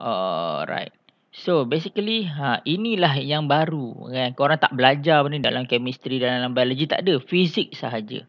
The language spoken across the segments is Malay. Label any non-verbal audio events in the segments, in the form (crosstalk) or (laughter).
Alright. So basically ha inilah yang baru kan. Korang tak belajar benda dalam chemistry dan dalam biology tak ada, fizik sahaja.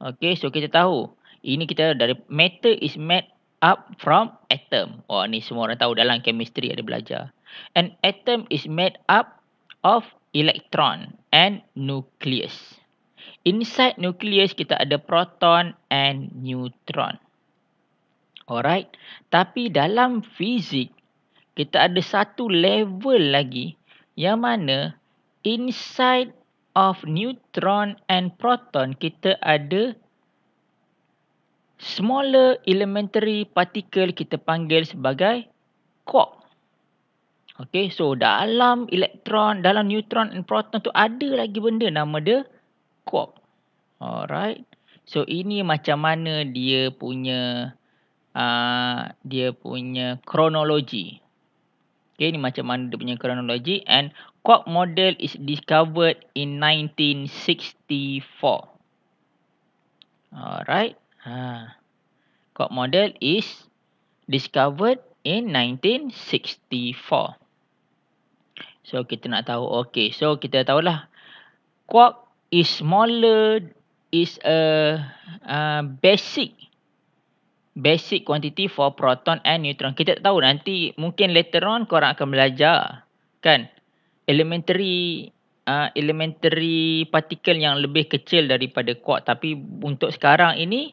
Okay, so kita tahu ini kita dari matter is made up from atom. Oh, ni semua orang tahu dalam chemistry ada belajar. And atom is made up of electron and nucleus. Inside nucleus kita ada proton and neutron. Alright. Tapi dalam fizik, kita ada satu level lagi yang mana inside of neutron and proton kita ada smaller elementary particle kita panggil sebagai quark. Okay, so dalam elektron, dalam neutron and proton tu ada lagi benda nama dia quark. Alright. So ini macam mana dia punya Ah, dia punya kronologi. Okay, ni macam mana dia punya kronologi. And quark model is discovered in 1964. Alright. Ha. Ah. Quark model is discovered in 1964. So, kita nak tahu. Okay, so kita tahu lah. Quark is smaller, is a, a basic basic quantity for proton and neutron. Kita tak tahu nanti mungkin later on korang akan belajar kan elementary uh, elementary particle yang lebih kecil daripada quark tapi untuk sekarang ini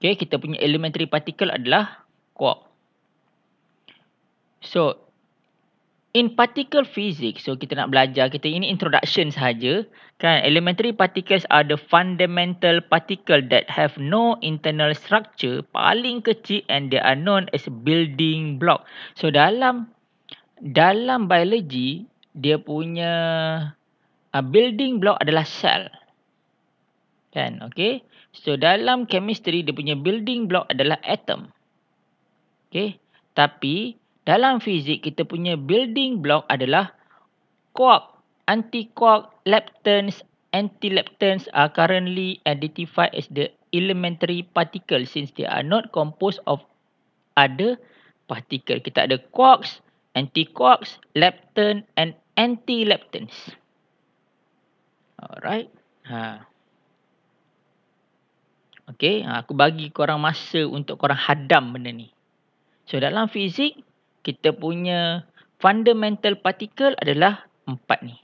okay, kita punya elementary particle adalah quark So In particle physics, so kita nak belajar, kita ini introduction sahaja. Kan? Elementary particles are the fundamental particle that have no internal structure, paling kecil and they are known as building block. So dalam dalam biologi, dia punya a uh, building block adalah sel. Kan? Okay? So dalam chemistry, dia punya building block adalah atom. Okay? Tapi, dalam fizik kita punya building block adalah quark, anti-quark, leptons, anti-leptons are currently identified as the elementary particle since they are not composed of other particle. Kita ada quarks, anti-quarks, lepton and anti-leptons. Alright. Ha. Okay, ha, aku bagi korang masa untuk korang hadam benda ni. So dalam fizik, kita punya fundamental particle adalah empat ni.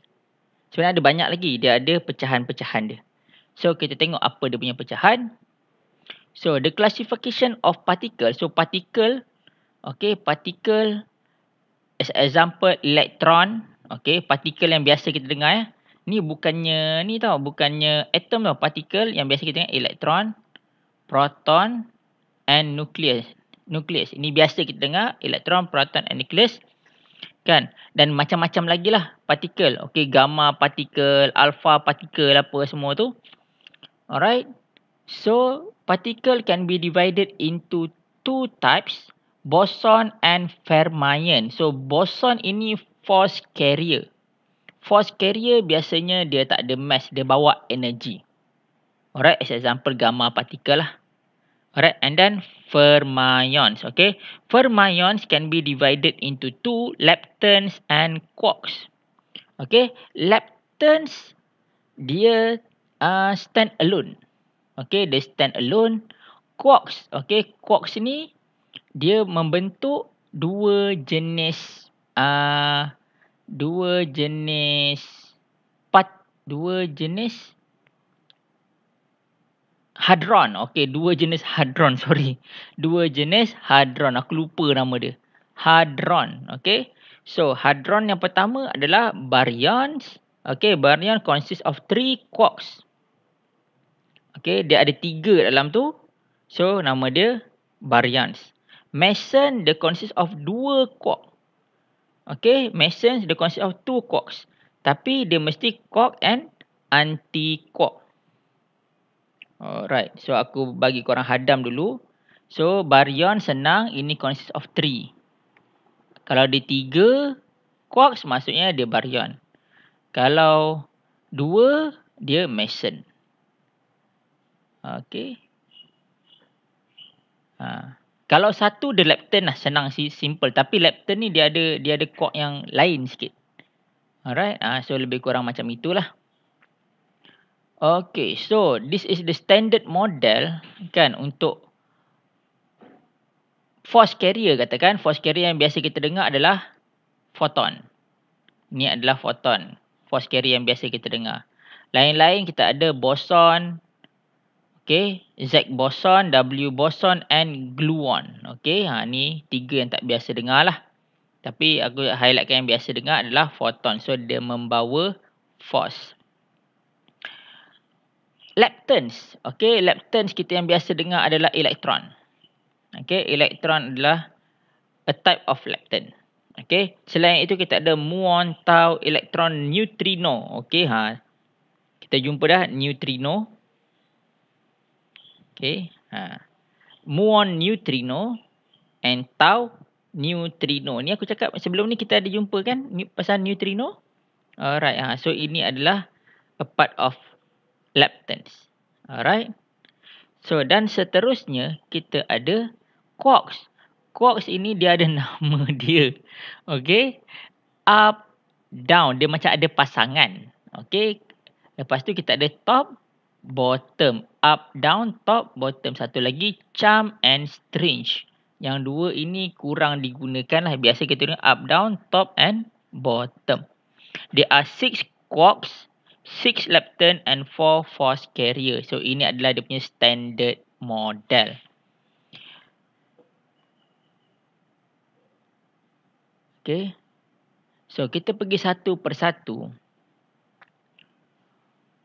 Sebenarnya ada banyak lagi. Dia ada pecahan-pecahan dia. So, kita tengok apa dia punya pecahan. So, the classification of particle. So, particle. Okay, particle. As example, electron. Okay, particle yang biasa kita dengar. Ya. Ni bukannya, ni tau. Bukannya atom tau. Particle yang biasa kita dengar. Electron, proton and nucleus nukleus. Ini biasa kita dengar elektron, proton and nukleus. Kan? Dan macam-macam lagi lah partikel. okey, gamma partikel, alpha partikel apa semua tu. Alright. So, partikel can be divided into two types. Boson and fermion. So, boson ini force carrier. Force carrier biasanya dia tak ada mass. Dia bawa energy. Alright, as example gamma particle lah. Alright, and then fermions. Okay, fermions can be divided into two: leptons and quarks. Okay, leptons dia uh, stand alone. Okay, they stand alone. Quarks, okay, quarks ni dia membentuk dua jenis uh, dua jenis part dua jenis hadron. Okey, dua jenis hadron, (laughs) sorry. Dua jenis hadron. Aku lupa nama dia. Hadron, okey. So, hadron yang pertama adalah baryons. Okey, baryon consists of three quarks. Okey, dia ada tiga dalam tu. So, nama dia baryons. Meson, dia consists of dua quark. Okey, meson, dia consists of two quarks. Tapi, dia mesti quark and anti-quark. Alright. So aku bagi korang hadam dulu. So baryon senang. Ini consists of three. Kalau dia tiga. Quarks maksudnya dia baryon. Kalau dua. Dia mason. Okay. Ha. Kalau satu dia lepton lah. Senang sih. Simple. Tapi lepton ni dia ada dia ada quark yang lain sikit. Alright. Ha. So lebih kurang macam itulah. Okay, so this is the standard model kan untuk force carrier katakan. Force carrier yang biasa kita dengar adalah foton. Ini adalah foton. Force carrier yang biasa kita dengar. Lain-lain kita ada boson. Okay, Z boson, W boson and gluon. Okay, ha, ni tiga yang tak biasa dengar lah. Tapi aku highlightkan yang biasa dengar adalah foton. So dia membawa force leptons. Okey, leptons kita yang biasa dengar adalah elektron. Okey, elektron adalah a type of lepton. Okey, selain itu kita ada muon, tau, elektron, neutrino. Okey, ha. Kita jumpa dah neutrino. Okey, ha. Muon, neutrino and tau, neutrino. Ni aku cakap sebelum ni kita ada jumpa kan pasal neutrino. Alright, ha. So ini adalah a part of leptons. Alright. So dan seterusnya kita ada quarks. Quarks ini dia ada (laughs) nama dia. Okay. Up, down. Dia macam ada pasangan. Okay. Lepas tu kita ada top, bottom. Up, down, top, bottom. Satu lagi charm and strange. Yang dua ini kurang digunakan lah. Biasa kita guna up, down, top and bottom. There are six quarks six lepton and four force carrier. So ini adalah dia punya standard model. Okay. So kita pergi satu persatu.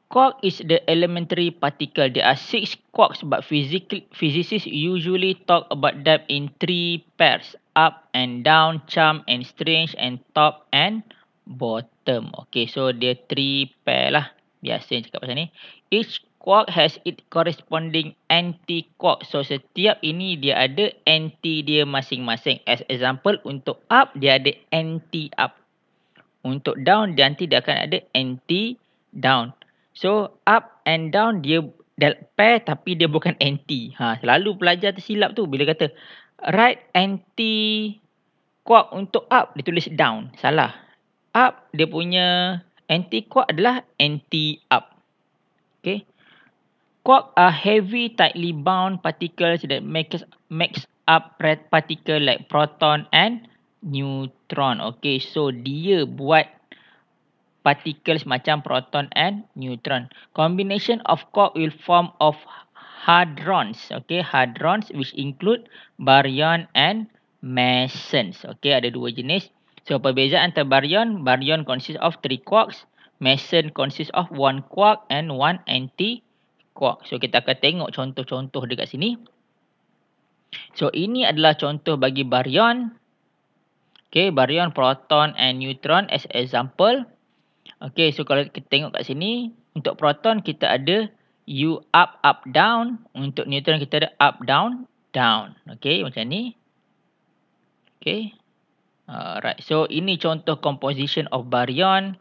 Quark is the elementary particle. There are six quarks but physicists usually talk about them in three pairs. Up and down, charm and strange and top and bottom. Okay, so dia three pair lah. Biasa yang cakap pasal ni. Each quark has its corresponding anti-quark. So, setiap ini dia ada anti dia masing-masing. As example, untuk up dia ada anti-up. Untuk down, dia nanti dia akan ada anti-down. So, up and down dia pair tapi dia bukan anti. Ha, selalu pelajar tersilap tu bila kata right anti quark untuk up ditulis down. Salah up dia punya anti quark adalah anti up. Okay. Quark are heavy tightly bound particles that makes makes up red particle like proton and neutron. Okay, so dia buat particles macam proton and neutron. Combination of quark will form of hadrons. Okay, hadrons which include baryon and mesons. Okay, ada dua jenis. So perbezaan antara baryon, baryon consists of three quarks, meson consists of one quark and one anti quark. So kita akan tengok contoh-contoh dekat sini. So ini adalah contoh bagi baryon. Okay, baryon proton and neutron as example. Okay, so kalau kita tengok kat sini, untuk proton kita ada U up, up, down. Untuk neutron kita ada up, down, down. Okay, macam ni. Okay. Alright, ah, so ini contoh composition of baryon.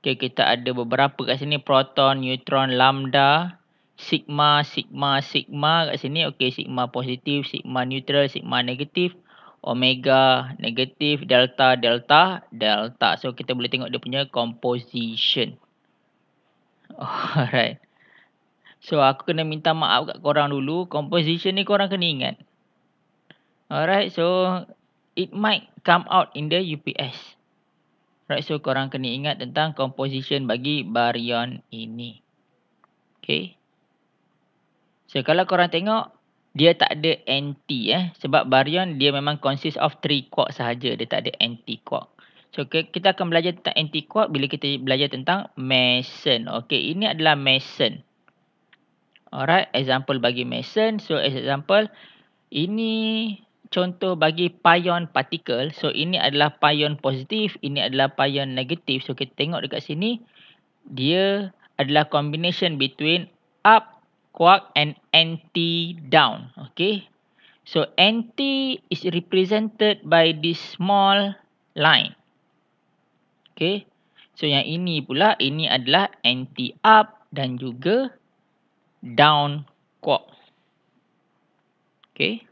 Okay, kita ada beberapa kat sini. Proton, neutron, lambda, sigma, sigma, sigma kat sini. Okay, sigma positif, sigma neutral, sigma negatif, omega negatif, delta, delta, delta. So, kita boleh tengok dia punya composition. (laughs) Alright. So, aku kena minta maaf kat korang dulu. Composition ni korang kena ingat. Alright, so it might come out in the UPS. Right, so korang kena ingat tentang composition bagi baryon ini. Okay. So, kalau korang tengok, dia tak ada anti eh. Sebab baryon dia memang consist of three quark sahaja. Dia tak ada anti quark. So, okay, kita akan belajar tentang anti quark bila kita belajar tentang meson. Okay, ini adalah meson. Alright, example bagi meson. So, example, ini contoh bagi pion particle. So ini adalah pion positif, ini adalah pion negatif. So kita tengok dekat sini dia adalah combination between up quark and anti down. Okay. So anti is represented by this small line. Okay. So yang ini pula ini adalah anti up dan juga down quark. Okay.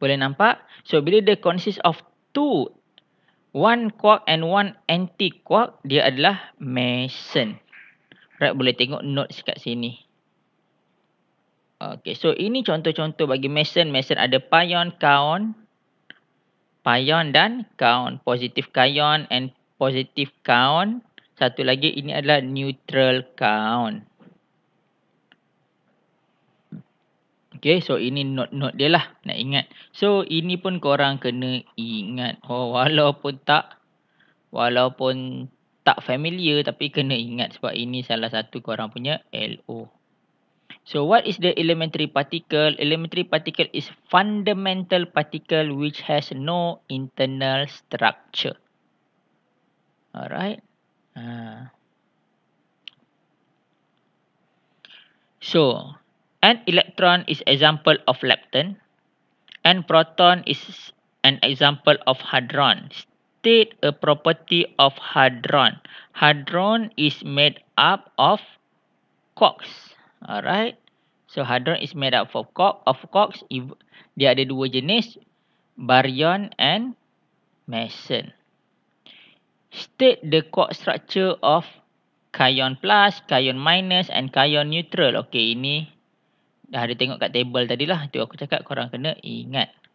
Boleh nampak? So, bila dia consists of two, one quark and one anti-quark, dia adalah meson. Right, boleh tengok note kat sini. Okay, so ini contoh-contoh bagi meson. Meson ada pion, kaon, pion dan kaon. positif kaon and positif kaon. Satu lagi, ini adalah neutral kaon. Okay, so ini note-note dia lah nak ingat. So, ini pun korang kena ingat. Oh, walaupun tak, walaupun tak familiar tapi kena ingat sebab ini salah satu korang punya LO. So, what is the elementary particle? Elementary particle is fundamental particle which has no internal structure. Alright. Uh. So, An electron is example of lepton. An proton is an example of hadron. State a property of hadron. Hadron is made up of quarks. Alright. So hadron is made up of quark of quarks. Dia ada dua jenis, baryon and meson. State the quark structure of kion plus, kion minus and kion neutral. Okay, ini dah ada tengok kat table tadi lah tu aku cakap korang kena ingat